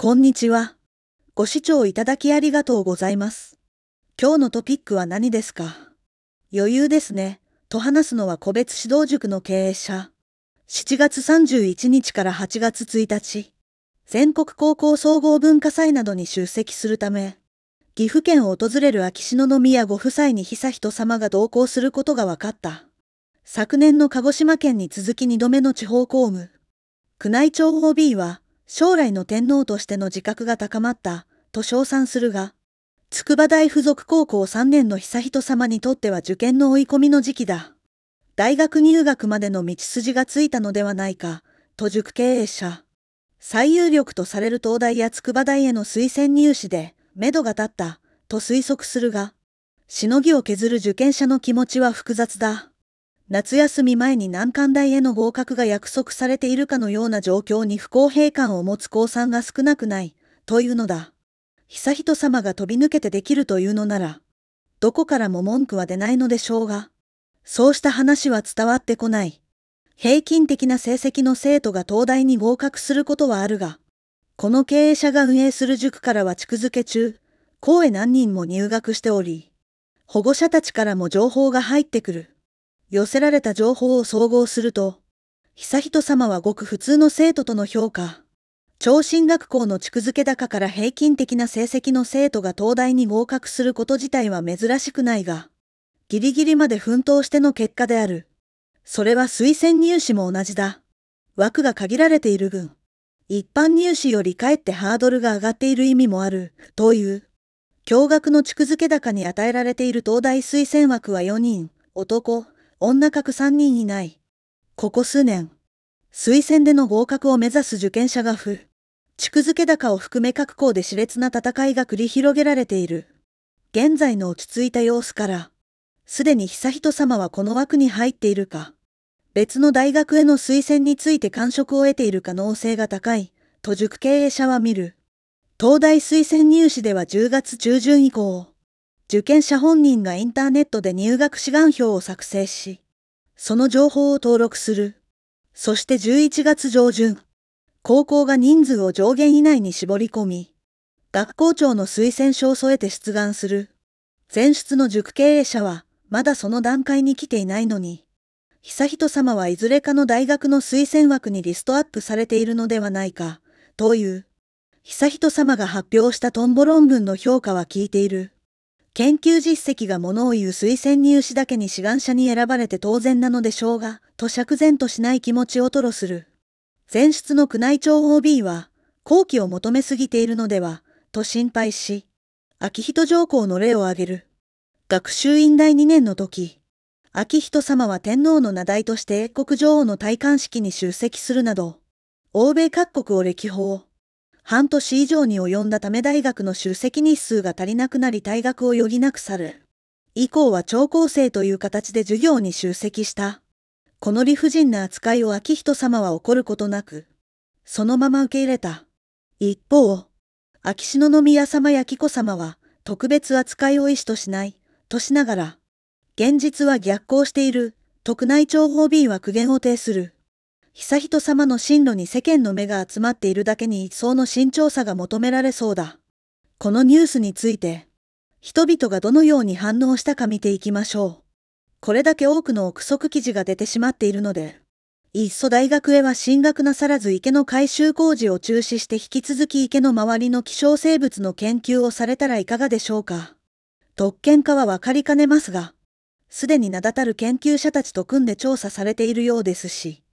こんにちは。ご視聴いただきありがとうございます。今日のトピックは何ですか余裕ですね。と話すのは個別指導塾の経営者。7月31日から8月1日、全国高校総合文化祭などに出席するため、岐阜県を訪れる秋篠宮ご夫妻に悠仁さまが同行することが分かった。昨年の鹿児島県に続き2度目の地方公務。宮内庁 OB は、将来の天皇としての自覚が高まったと称賛するが、筑波大附属高校3年の悠仁様にとっては受験の追い込みの時期だ。大学入学までの道筋がついたのではないか、と塾経営者。最有力とされる東大や筑波大への推薦入試で、目処が立った、と推測するが、しのぎを削る受験者の気持ちは複雑だ。夏休み前に難関大への合格が約束されているかのような状況に不公平感を持つ高さんが少なくない、というのだ。悠仁様が飛び抜けてできるというのなら、どこからも文句は出ないのでしょうが、そうした話は伝わってこない。平均的な成績の生徒が東大に合格することはあるが、この経営者が運営する塾からは地区付け中、校へ何人も入学しており、保護者たちからも情報が入ってくる。寄せられた情報を総合すると、悠仁さまはごく普通の生徒との評価。超進学校の地区づけ高から平均的な成績の生徒が東大に合格すること自体は珍しくないが、ギリギリまで奮闘しての結果である。それは推薦入試も同じだ。枠が限られている分、一般入試よりかえってハードルが上がっている意味もある、という。驚愕の地区づけ高に与えられている東大推薦枠は4人、男、女格3人いない。ここ数年、推薦での合格を目指す受験者が不、築付け高を含め各校で熾烈な戦いが繰り広げられている。現在の落ち着いた様子から、すでに悠仁様はこの枠に入っているか、別の大学への推薦について感触を得ている可能性が高い、と塾経営者は見る。東大推薦入試では10月中旬以降、受験者本人がインターネットで入学志願表を作成し、その情報を登録する。そして11月上旬、高校が人数を上限以内に絞り込み、学校長の推薦書を添えて出願する。前出の塾経営者は、まだその段階に来ていないのに、悠仁さまはいずれかの大学の推薦枠にリストアップされているのではないか、という。悠仁さまが発表したトンボ論文の評価は聞いている。研究実績が物を言う推薦入試だけに志願者に選ばれて当然なのでしょうが、と釈然としない気持ちを吐露する。前出の宮内庁 OB は、後期を求めすぎているのでは、と心配し、秋人上皇の例を挙げる。学習院大2年の時、秋人様は天皇の名題として英国女王の戴冠式に出席するなど、欧米各国を歴訪。半年以上に及んだため大学の出席日数が足りなくなり退学を余儀なく去る。以降は超高生という形で授業に出席した。この理不尽な扱いを明人様は怒ることなく、そのまま受け入れた。一方、秋篠宮様や紀子様は特別扱いを意思としない、としながら、現実は逆行している、特内諜報 B は苦言を呈する。悠仁さまの進路に世間の目が集まっているだけに一層の慎重さが求められそうだ。このニュースについて、人々がどのように反応したか見ていきましょう。これだけ多くの憶測記事が出てしまっているので、いっそ大学へは進学なさらず池の改修工事を中止して引き続き池の周りの希少生物の研究をされたらいかがでしょうか。特権化はわかりかねますが、すでに名だたる研究者たちと組んで調査されているようですし、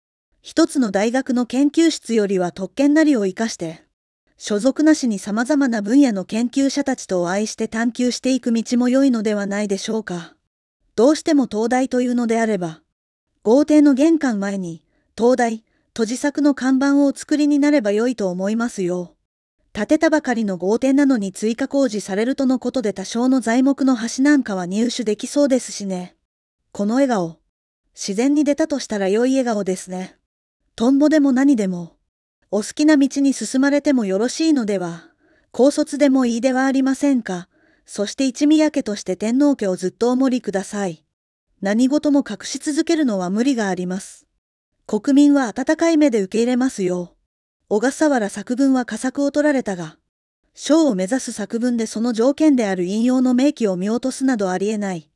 一つの大学の研究室よりは特権なりを生かして、所属なしに様々な分野の研究者たちとお会いして探求していく道も良いのではないでしょうか。どうしても東大というのであれば、豪邸の玄関前に、東大、都自作の看板をお作りになれば良いと思いますよ。建てたばかりの豪邸なのに追加工事されるとのことで多少の材木の端なんかは入手できそうですしね。この笑顔、自然に出たとしたら良い笑顔ですね。トンボでも何でも、お好きな道に進まれてもよろしいのでは、高卒でもいいではありませんか。そして一宮家として天皇家をずっとお守りください。何事も隠し続けるのは無理があります。国民は温かい目で受け入れますよ。小笠原作文は佳作を取られたが、賞を目指す作文でその条件である引用の明記を見落とすなどありえない。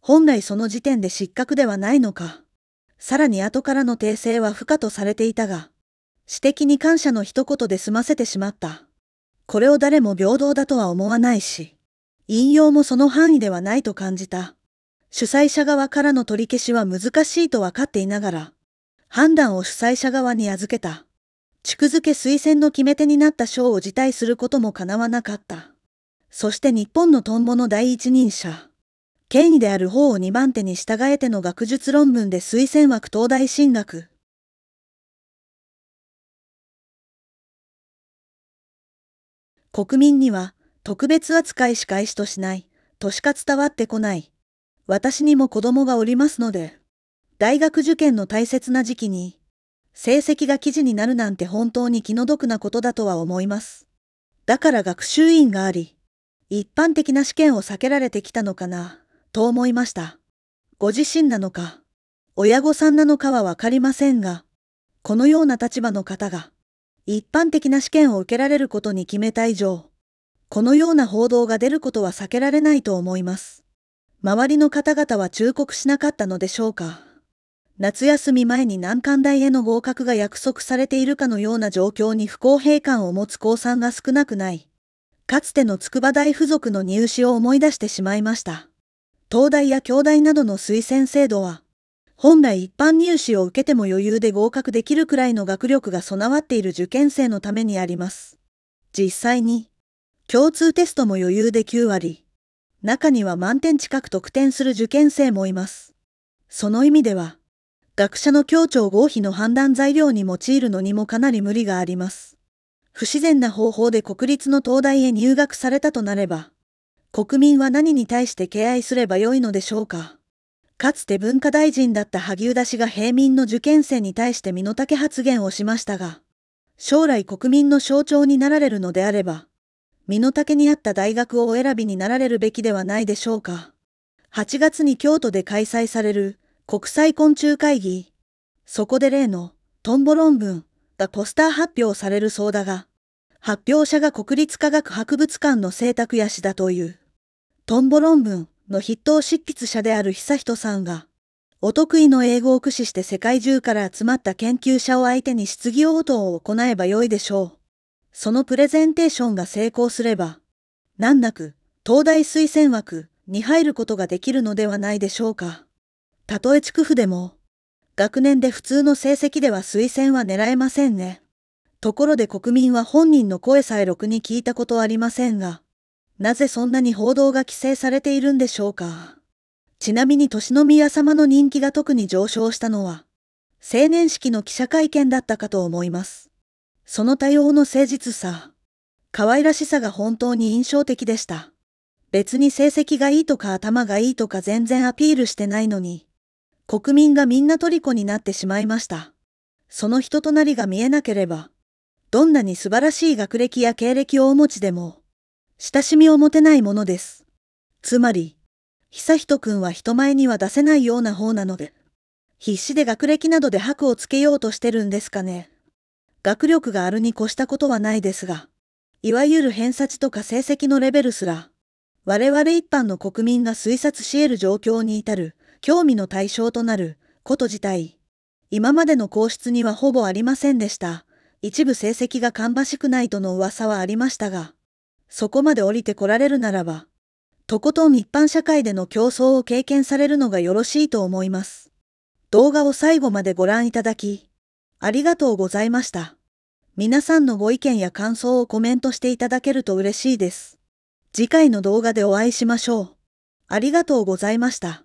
本来その時点で失格ではないのか。さらに後からの訂正は不可とされていたが、私的に感謝の一言で済ませてしまった。これを誰も平等だとは思わないし、引用もその範囲ではないと感じた。主催者側からの取り消しは難しいと分かっていながら、判断を主催者側に預けた。築付け推薦の決め手になった賞を辞退することも叶わなかった。そして日本のトンボの第一人者。権威である方を2番手に従えての学術論文で推薦枠東大進学。国民には特別扱いしか意思としない、としか伝わってこない。私にも子供がおりますので、大学受験の大切な時期に、成績が記事になるなんて本当に気の毒なことだとは思います。だから学習院があり、一般的な試験を避けられてきたのかな。と思いました。ご自身なのか、親御さんなのかはわかりませんが、このような立場の方が、一般的な試験を受けられることに決めた以上、このような報道が出ることは避けられないと思います。周りの方々は忠告しなかったのでしょうか。夏休み前に難関大への合格が約束されているかのような状況に不公平感を持つ高3が少なくない。かつての筑波大附属の入試を思い出してしまいました。東大や京大などの推薦制度は、本来一般入試を受けても余裕で合格できるくらいの学力が備わっている受験生のためにあります。実際に、共通テストも余裕で9割、中には満点近く得点する受験生もいます。その意味では、学者の協調合否の判断材料に用いるのにもかなり無理があります。不自然な方法で国立の東大へ入学されたとなれば、国民は何に対して敬愛すればよいのでしょうか。かつて文化大臣だった萩生田氏が平民の受験生に対して身の丈発言をしましたが、将来国民の象徴になられるのであれば、身の丈に合った大学をお選びになられるべきではないでしょうか。8月に京都で開催される国際昆虫会議、そこで例のトンボ論文がポスター発表されるそうだが、発表者が国立科学博物館の生託屋氏だという。トンボ論文の筆頭執筆者である久人さんが、お得意の英語を駆使して世界中から集まった研究者を相手に質疑応答を行えばよいでしょう。そのプレゼンテーションが成功すれば、難なく東大推薦枠に入ることができるのではないでしょうか。たとえ地区府でも、学年で普通の成績では推薦は狙えませんね。ところで国民は本人の声さえろくに聞いたことありませんが、なぜそんなに報道が規制されているんでしょうか。ちなみに年宮様の人気が特に上昇したのは、青年式の記者会見だったかと思います。その多様の誠実さ、可愛らしさが本当に印象的でした。別に成績がいいとか頭がいいとか全然アピールしてないのに、国民がみんな虜になってしまいました。その人となりが見えなければ、どんなに素晴らしい学歴や経歴をお持ちでも、親しみを持てないものです。つまり、久人くんは人前には出せないような方なので、必死で学歴などで箔をつけようとしてるんですかね。学力があるに越したことはないですが、いわゆる偏差値とか成績のレベルすら、我々一般の国民が推察し得る状況に至る、興味の対象となる、こと自体、今までの皇室にはほぼありませんでした。一部成績が芳しくないとの噂はありましたが、そこまで降りてこられるならば、とことん一般社会での競争を経験されるのがよろしいと思います。動画を最後までご覧いただき、ありがとうございました。皆さんのご意見や感想をコメントしていただけると嬉しいです。次回の動画でお会いしましょう。ありがとうございました。